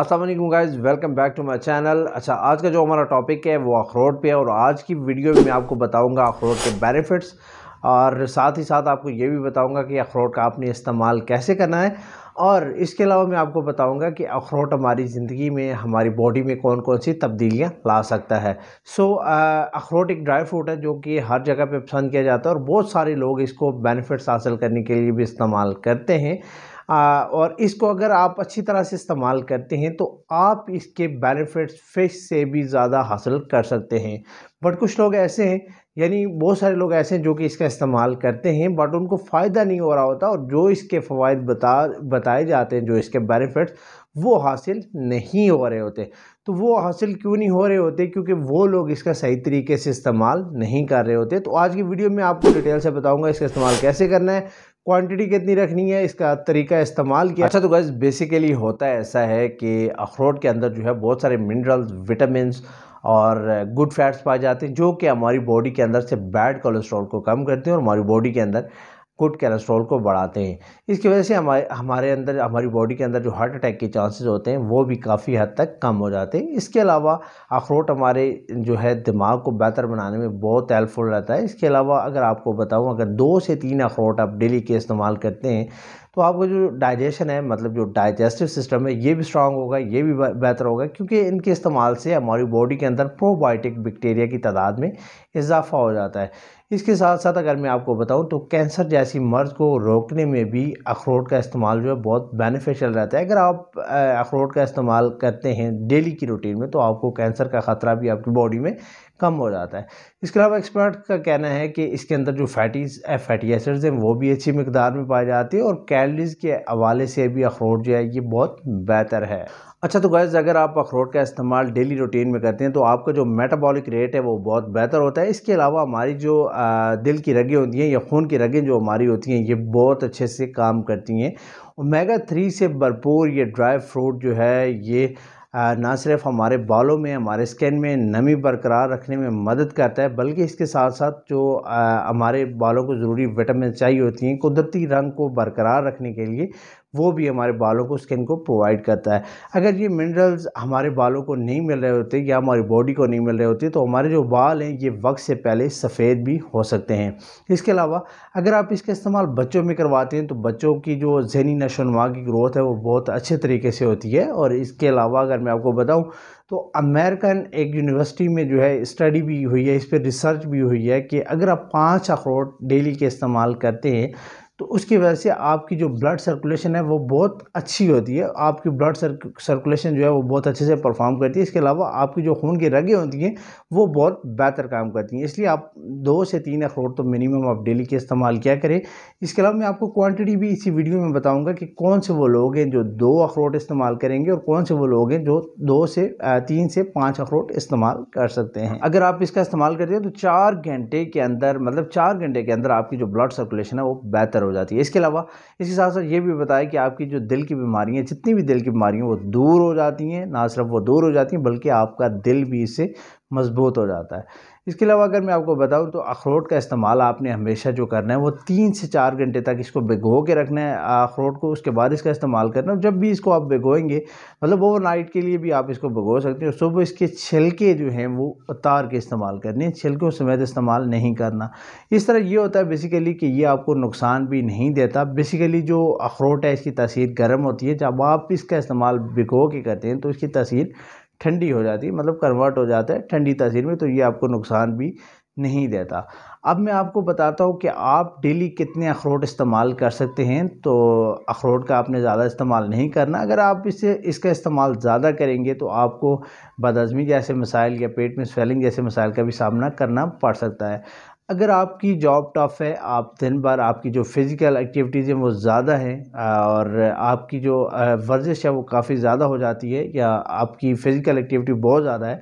Aslam guys welcome back to my channel अच्छा आज का जो हमारा टॉपिक है वो अखरोट पे है और आज की वीडियो में मैं आपको बताऊंगा अखरोट के बेनिफिट्स और साथ ही साथ आपको ये भी बताऊंगा कि अखरोट का आपने इस्तेमाल कैसे करना है और इसके अलावा मैं आपको बताऊंगा कि अखरोट हमारी ज़िंदगी में हमारी बॉडी में कौन कौन सी तब्दीलियां ला सकता है सो so, अखरोट एक ड्राई फ्रूट है जो कि हर जगह पे पसंद किया जाता है और बहुत सारे लोग इसको बेनिफिट्स हासिल करने के लिए भी इस्तेमाल करते हैं आ, और इसको अगर आप अच्छी तरह से इस्तेमाल करते हैं तो आप इसके बेनिफिट्स फिश से भी ज़्यादा हासिल कर सकते हैं बट कुछ लोग ऐसे हैं यानी बहुत सारे लोग ऐसे हैं जो कि इसका इस्तेमाल करते हैं बट उनको फ़ायदा नहीं हो रहा होता और जो इसके फ़वाद बता बताए जाते हैं जो इसके बेनिफिट्स वो हासिल नहीं हो रहे होते तो वो हासिल क्यों नहीं हो रहे होते क्योंकि वो लोग इसका सही तरीके से इस्तेमाल नहीं कर रहे होते तो आज की वीडियो में आपको डिटेल से बताऊंगा इसका इस्तेमाल कैसे करना है क्वांटिटी कितनी रखनी है इसका तरीका इस्तेमाल किया अच्छा तो गैस बेसिकली होता ऐसा है कि अखरोट के अंदर जो है बहुत सारे मिनरल्स विटामिन और गुड फैट्स पाए जाते हैं जो कि हमारी बॉडी के अंदर से बैड कोलेस्ट्रॉल को कम करते हैं और हमारी बॉडी के अंदर गुड कैलेस्ट्रॉल को बढ़ाते हैं इसकी वजह से हमारे हमारे अंदर हमारी बॉडी के अंदर जो हार्ट अटैक के चांसेस होते हैं वो भी काफ़ी हद तक कम हो जाते हैं इसके अलावा अखरोट हमारे जो है दिमाग को बेहतर बनाने में बहुत हेल्पफुल रहता है इसके अलावा अगर आपको बताऊँ अगर दो से तीन अखरोट आप डेली के इस्तेमाल करते हैं तो आपका जो डाइजेशन है मतलब जो डाइजेस्टिव सिस्टम है ये भी स्ट्रांग होगा ये भी बेहतर होगा क्योंकि इनके इस्तेमाल से हमारी बॉडी के अंदर प्रोबायोटिक बैक्टीरिया की तादाद में इजाफा हो जाता है इसके साथ साथ अगर मैं आपको बताऊं तो कैंसर जैसी मर्ज को रोकने में भी अखरोट का इस्तेमाल जो है बहुत बेनिफिशियल रहता है अगर आप अखरोट का इस्तेमाल करते हैं डेली की रूटीन में तो आपको कैंसर का ख़तरा भी आपकी बॉडी में कम हो जाता है इसके अलावा एक्सपर्ट का कहना है कि इसके अंदर जो फैटीज फैटी एसिड्स हैं वो भी अच्छी मकदार में पाई जाती है और कैलरीज के हवाले से भी अखरोट जो है ये बहुत बेहतर है अच्छा तो गैस अगर आप अखरोट का इस्तेमाल डेली रूटीन में करते हैं तो आपका जो मेटाबॉलिक रेट है वो बहुत बेहतर होता है इसके अलावा हमारी जो दिल की रगें होती हैं या खून की रगें जो हमारी होती हैं ये बहुत अच्छे से काम करती हैं ओमेगा थ्री से भरपूर ये ड्राई फ्रूट जो है ये ना सिर्फ हमारे बालों में हमारे स्किन में नमी बरकरार रखने में मदद करता है बल्कि इसके साथ साथ जो हमारे बालों को ज़रूरी विटामिन चाहिए होती हैं कुदरती रंग को बरकरार रखने के लिए वो भी हमारे बालों को स्किन को प्रोवाइड करता है अगर ये मिनरल्स हमारे बालों को नहीं मिल रहे होते या हमारी बॉडी को नहीं मिल रहे होते तो हमारे जो बाल हैं ये वक्त से पहले सफ़ेद भी हो सकते हैं इसके अलावा अगर आप इसका इस्तेमाल बच्चों में करवाते हैं तो बच्चों की जो जहनी नशोनुमा की ग्रोथ है वो बहुत अच्छे तरीके से होती है और इसके अलावा अगर मैं आपको बताऊँ तो अमेरिकन एक यूनिवर्सिटी में जो है स्टडी भी हुई है इस पर रिसर्च भी हुई है कि अगर आप पाँच अखरोट डेली के इस्तेमाल करते हैं तो उसकी वजह से आपकी जो ब्लड सर्कुलेशन है वो बहुत अच्छी होती है आपकी ब्लड सर्कुलेशन जो है वो बहुत अच्छे से परफॉर्म करती है इसके अलावा आपकी जो खून की रगें होती हैं वो बहुत बेहतर काम करती हैं इसलिए आप दो से तीन अखरोट तो मिनिमम आप डेली के इस्तेमाल क्या करें इसके अलावा मैं आपको क्वान्टिटी भी इसी वीडियो में बताऊँगा कि कौन से वो लोग हैं जो दो अखरोट इस्तेमाल करेंगे और कौन से वो लोग हैं जो दो से तीन से पाँच अखरोट इस्तेमाल कर सकते हैं अगर आप इसका इस्तेमाल करते हैं तो चार घंटे के अंदर मतलब चार घंटे के अंदर आपकी जो ब्लड सर्कुलेशन है वो बेहतर बेहतर हो जाती है इसके अलावा इसके साथ साथ ये भी बताया कि आपकी जो दिल की बीमारियाँ जितनी भी दिल की बीमारियाँ वो दूर हो जाती हैं ना सिर्फ वो दूर हो जाती हैं बल्कि आपका दिल भी इससे मजबूत हो जाता है इसके अलावा अगर मैं आपको बताऊं तो अखरोट का इस्तेमाल आपने हमेशा जो करना है वो तीन से चार घंटे तक इसको भिगो के रखना है अखरोट को उसके बाद इसका इस्तेमाल करना है जब भी इसको आप भिगोएंगे मतलब ओवर नाइट के लिए भी आप इसको भिगो सकते हैं सुबह इसके छिलके जो हैं वो उतार के इस्तेमाल करने हैं छिलकों समेत इस्तेमाल नहीं करना इस तरह ये होता है बेसिकली कि ये आपको नुकसान भी नहीं देता बेसिकली जो अखरोट है इसकी तसीर गर्म होती है जब आप इसका इस्तेमाल भिगो के करते हैं तो इसकी तसीर ठंडी हो जाती है मतलब कन्वर्ट हो जाता है ठंडी तासीर में तो ये आपको नुकसान भी नहीं देता अब मैं आपको बताता हूँ कि आप डेली कितने अखरोट इस्तेमाल कर सकते हैं तो अखरोट का आपने ज़्यादा इस्तेमाल नहीं करना अगर आप इसे इसका इस्तेमाल ज़्यादा करेंगे तो आपको बदहज़मी जैसे मसाइल या पेट में स्वेलिंग जैसे मसाइल का भी सामना करना पड़ सकता है अगर आपकी जॉब टफ है आप दिन भर आपकी जो फ़िज़िकल एक्टिविटीज़ हैं वो ज़्यादा हैं और आपकी जो वर्जिश है वो काफ़ी ज़्यादा हो जाती है या आपकी फ़िज़िकल एक्टिविटी बहुत ज़्यादा है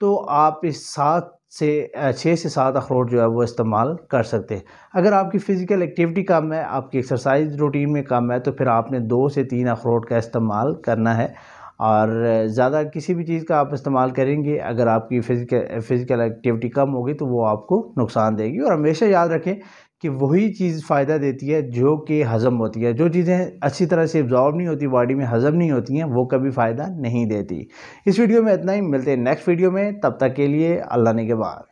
तो आप इस सात से छः से सात अखरोट जो है वो इस्तेमाल कर सकते हैं अगर आपकी फ़िज़िकल एक्टिविटी कम है आपकी एक्सरसाइज रूटीन में कम है तो फिर आपने दो से तीन अखरोट का इस्तेमाल करना है और ज़्यादा किसी भी चीज़ का आप इस्तेमाल करेंगे अगर आपकी फ़िज़िकल फ़िज़िकल एक्टिविटी कम होगी तो वो आपको नुकसान देगी और हमेशा याद रखें कि वही चीज़ फ़ायदा देती है जो कि हज़म होती है जो चीज़ें अच्छी तरह से एब्जॉर्व नहीं होती बॉडी में हज़म नहीं होती हैं वो कभी फ़ायदा नहीं देती इस वीडियो में इतना ही मिलते हैं नेक्स्ट वीडियो में तब तक के लिए अल्लाह ने के बाद